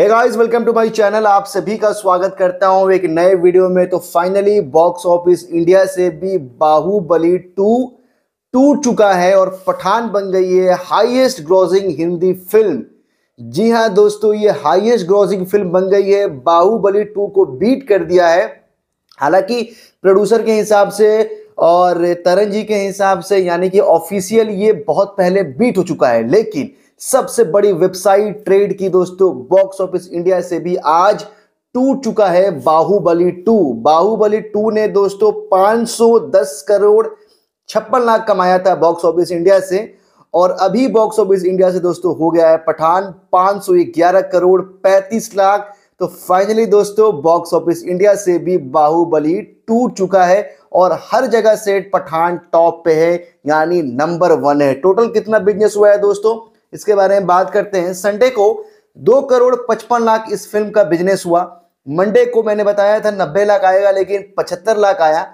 hey guys welcome to my channel आप सभी का स्वागत करता हूं एक नए वीडियो में तो फाइनली बॉक्स ऑफिस इंडिया से भी बाहुबली टू टूट चुका है और पठान बन गई है हाईएस्ट ग्रोसिंग हिंदी फिल्म जी हां दोस्तों ये हाईएस्ट ग्रोसिंग फिल्म बन गई है बाहुबली टू को बीट कर दिया है हालांकि प्रोड्यूसर के हिसाब से और तरन जी के हिसाब से यानी कि ऑफिशियल ये बहुत पहले बीट हो चुका है लेकिन सबसे बड़ी वेबसाइट ट्रेड की दोस्तों बॉक्स ऑफिस इंडिया से भी आज टूट चुका है बाहुबली टू बाहुबली टू ने दोस्तों 510 करोड़ छप्पन लाख कमाया था बॉक्स ऑफिस इंडिया से और अभी बॉक्स ऑफिस इंडिया से दोस्तों हो गया है पठान 511 करोड़ 35 लाख तो फाइनली दोस्तों बॉक्स ऑफिस इंडिया से भी बाहुबली टूट चुका है और हर जगह से पठान टॉप पे है यानी नंबर वन है टोटल कितना बिजनेस हुआ है दोस्तों इसके बारे में बात करते हैं संडे को दो करोड़ पचपन लाख इस फिल्म का बिजनेस हुआ मंडे को मैंने बताया था नब्बे लाख आएगा लेकिन पचहत्तर लाख आया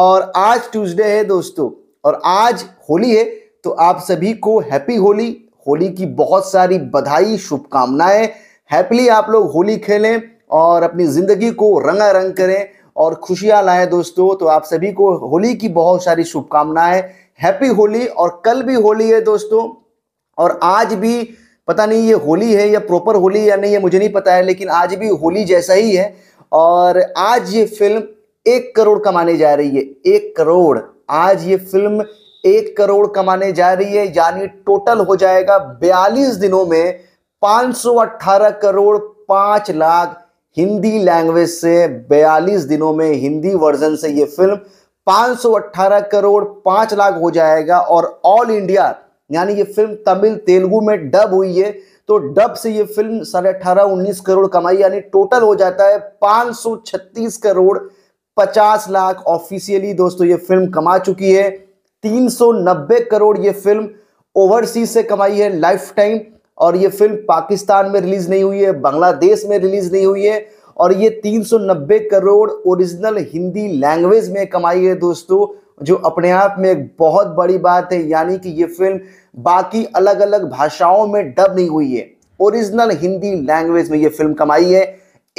और आज ट्यूसडे है दोस्तों और आज होली है तो आप सभी को हैप्पी होली होली की बहुत सारी बधाई शुभकामनाएं हैप्पीली आप लोग होली खेलें और अपनी ज़िंदगी को रंगा रंग करें और खुशियां लाएं दोस्तों तो आप सभी को होली की बहुत सारी शुभकामनाएं हैप्पी होली और कल भी होली है दोस्तों और आज भी पता नहीं ये होली है या प्रॉपर होली या नहीं है मुझे नहीं पता है लेकिन आज भी होली जैसा ही है और आज ये फिल्म एक करोड़ कमाने जा रही है एक करोड़ आज ये फिल्म एक करोड़ कमाने जा रही है यानी टोटल हो जाएगा बयालीस दिनों में 518 करोड़ पाँच लाख हिंदी लैंग्वेज से 42 दिनों में हिंदी वर्जन से ये फिल्म 518 करोड़ पांच लाख हो जाएगा और ऑल इंडिया यानी ये फिल्म तमिल तेलुगु में डब हुई है तो डब से ये फिल्म साढ़े अठारह उन्नीस करोड़ कमाई यानी टोटल हो जाता है पांच करोड़ 50 लाख ऑफिशियली दोस्तों ये फिल्म कमा चुकी है 390 करोड़ ये फिल्म ओवरसीज से कमाई है लाइफ टाइम और ये फिल्म पाकिस्तान में रिलीज नहीं हुई है बांग्लादेश में रिलीज नहीं हुई है और ये 390 करोड़ ओरिजिनल हिंदी लैंग्वेज में कमाई है दोस्तों जो अपने आप में एक बहुत बड़ी बात है यानी कि ये फिल्म बाकी अलग अलग भाषाओं में डब नहीं हुई है ओरिजिनल हिंदी लैंग्वेज में ये फिल्म कमाई है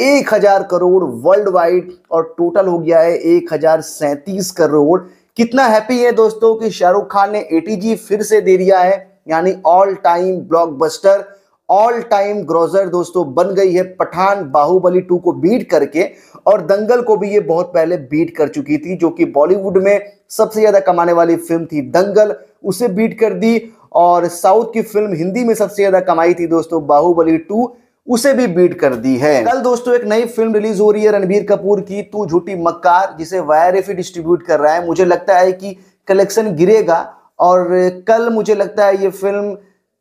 एक हजार करोड़ वर्ल्ड वाइड और टोटल हो गया है एक हजार सैंतीस करोड़ कितना हैप्पी है दोस्तों कि शाहरुख खान ने एटीजी फिर से दे दिया है यानी all time blockbuster all time grosser दोस्तों बन गई है पठान बाहुबली टू को बीट करके और दंगल को भी ये बहुत पहले बीट कर चुकी थी जो कि बॉलीवुड में सबसे ज़्यादा कमाने वाली फिल्म थी दंगल उसे बीट कर दी और साउथ की फिल्म हिंदी में सबसे ज़्यादा कमाई थी दोस्तों बाहुबली टू उसे भी बीट कर दी है कल दोस्तों एक नई फिल्म रिलीज हो रही है रणबीर कपूर की तू झूठी मक्कार जिसे वायरएफी डिस्ट्रीब्यूट e कर रहा है मुझे लगता है कि कलेक्शन गिरेगा और कल मुझे लगता है ये फिल्म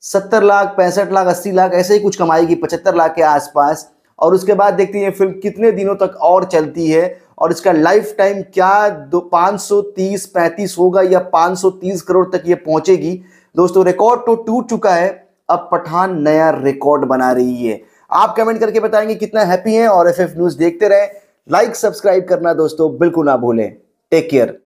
सत्तर लाख पैंसठ लाख अस्सी लाख ऐसे ही कुछ कमाएगी पचहत्तर लाख के आसपास और उसके बाद देखते हैं फिल्म कितने दिनों तक और चलती है और इसका लाइफ टाइम क्या दो पाँच सौ तीस पैंतीस होगा या पाँच सौ तीस करोड़ तक ये पहुंचेगी दोस्तों रिकॉर्ड तो टूट चुका है अब पठान नया रिकॉर्ड बना रही है आप कमेंट करके बताएंगे कितना हैप्पी हैं और एफ न्यूज़ देखते रहें लाइक सब्सक्राइब करना दोस्तों बिल्कुल ना भूलें टेक केयर